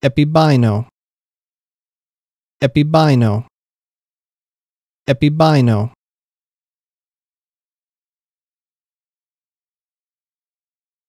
Epibino. Epibino. Epibino.